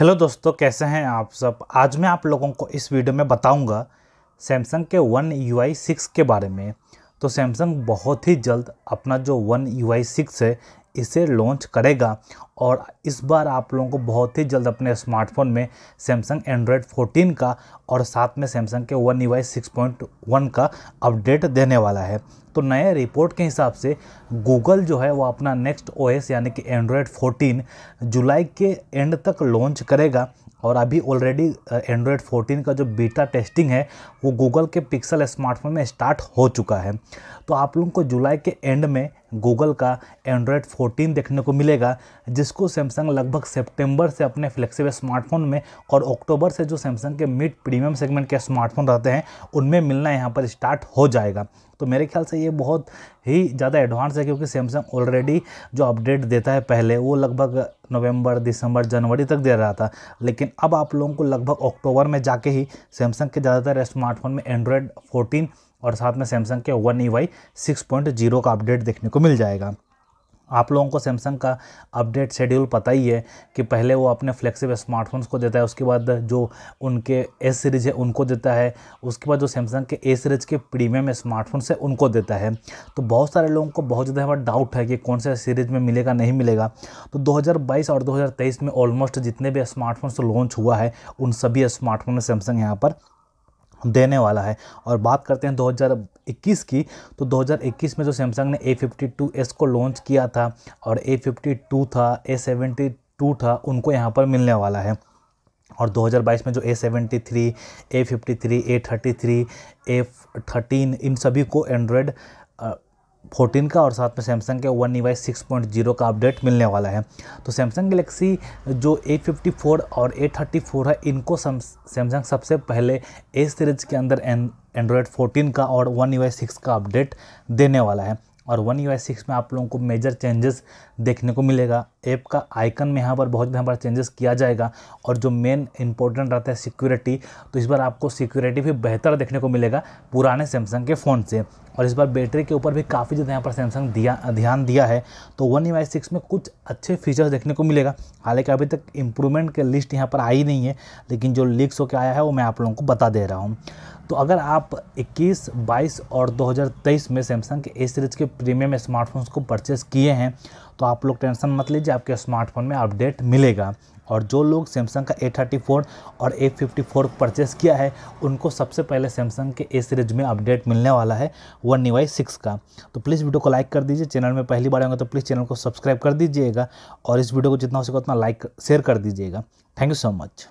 hello दोस्तों कैसे हैं आप सब आज मैं आप लोगों को इस वीडियो में बताऊंगा सैमसंग के वन यू आई सिक्स के बारे में तो सैमसंग बहुत ही जल्द अपना जो वन यू आई सिक्स है इसे लॉन्च करेगा और इस बार आप लोगों को बहुत ही जल्द अपने स्मार्टफोन में सैमसंग एंड्रॉयड 14 का और साथ में सैमसंग के One UI six point one का अपडेट देने वाला है तो नए रिपोर्ट के हिसाब से गूगल जो है वो अपना नेक्स्ट ओएस यानी कि एंड्रॉयड 14 जुलाई के एंड तक लॉन्च करेगा और अभी ऑलरेडी एंड्रॉयड 14 का जो बीटा टेस्टिंग है वो गूगल के पिक्सल स्मार्टफोन में स्टार्ट हो चुका है तो आप लोगों को जुलाई के एंड में गूगल का एंड्रॉयड 14 देखने को मिलेगा जिसको सैमसंग लगभग सितंबर से अपने फ्लेक्सिबल स्मार्टफोन में और अक्टूबर से जो सैमसंग के मिड प्रीमियम सेगमेंट के स्मार्टफोन रहते हैं उनमें मिलना यहाँ पर स्टार्ट हो जाएगा तो मेरे ख्याल से ये बहुत ही ज़्यादा एडवांस है क्योंकि सैमसंग ऑलरेडी जो अपडेट देता है पहले वो लगभग नवंबर दिसंबर जनवरी तक दे रहा था लेकिन अब आप लोगों को लगभग अक्टूबर में जाके ही सैमसंग के ज़्यादातर स्मार्टफोन में एंड्रॉयड और साथ में सैमसंग के One UI six point zero का अपडेट देखने को मिल जाएगा आप लोगों को सैमसंग का अपडेट शेड्यूल पता ही है कि पहले वो अपने फ्लेक्सिबल स्मार्टफोन्स को देता है उसके बाद जो उनके एस सीरीज है उनको देता है उसके बाद जो सैमसंग के ए सीरीज के प्रीमियम स्मार्टफोन्स है उनको देता है तो बहुत सारे लोगों को बहुत ज़्यादा हमारा डाउट है कि कौन से सीरीज में मिलेगा नहीं मिलेगा तो दो और दो में ऑलमोस्ट जितने भी स्मार्टफोन्स लॉन्च हुआ है उन सभी स्मार्टफोन में सैमसंग यहाँ पर देने वाला है और बात करते हैं 2021 की तो 2021 में जो सैमसंग ने ए फिफ्टी को लॉन्च किया था और ए फिफ्टी था ए था उनको यहाँ पर मिलने वाला है और 2022 में जो A seventy three A fifty three three इन सभी को एंड्रॉयड फोर्टीन का और साथ में सैमसंग के one UI six point zero का अपडेट मिलने वाला है तो सैमसंग गलेक्सी जो ए फिफ्टी फोर और ए थर्टी फोर है इनको सैमसंग सबसे पहले एस सीरीज के अंदर एंड्रॉयड 14 का और वन वाई सिक्स का अपडेट देने वाला है और वन यू सिक्स में आप लोगों को मेजर चेंजेस देखने को मिलेगा ऐप का आइकन में यहाँ पर बहुत यहाँ पर चेंजेस किया जाएगा और जो मेन इंपॉर्टेंट रहता है सिक्योरिटी तो इस बार आपको सिक्योरिटी भी बेहतर देखने को मिलेगा पुराने सैमसंग के फ़ोन से और इस बार बैटरी के ऊपर भी काफ़ी ज़्यादा यहाँ पर सैमसंग दिया ध्यान दिया है तो वन यू सिक्स में कुछ अच्छे फीचर्स देखने को मिलेगा हालांकि अभी तक इम्प्रूवमेंट के लिस्ट यहाँ पर आई नहीं है लेकिन जो लीक्स होकर आया है वो मैं आप लोगों को बता दे रहा हूँ तो अगर आप 21, 22 और 2023 में सैमसंग के ए सीरीज़ के प्रीमियम स्मार्टफोन्स को परचेस किए हैं तो आप लोग टेंशन मत लीजिए आपके स्मार्टफोन में अपडेट मिलेगा और जो लोग सैमसंग का A34 और A54 परचेस किया है उनको सबसे पहले सैमसंग के ए सीरीज में अपडेट मिलने वाला है वन वाई सिक्स का तो प्लीज़ वीडियो को लाइक कर दीजिए चैनल में पहली बार आएंगे तो प्लीज़ चैनल को सब्सक्राइब कर दीजिएगा और इस वीडियो को जितना हो सके उतना लाइक शेयर कर दीजिएगा थैंक यू सो मच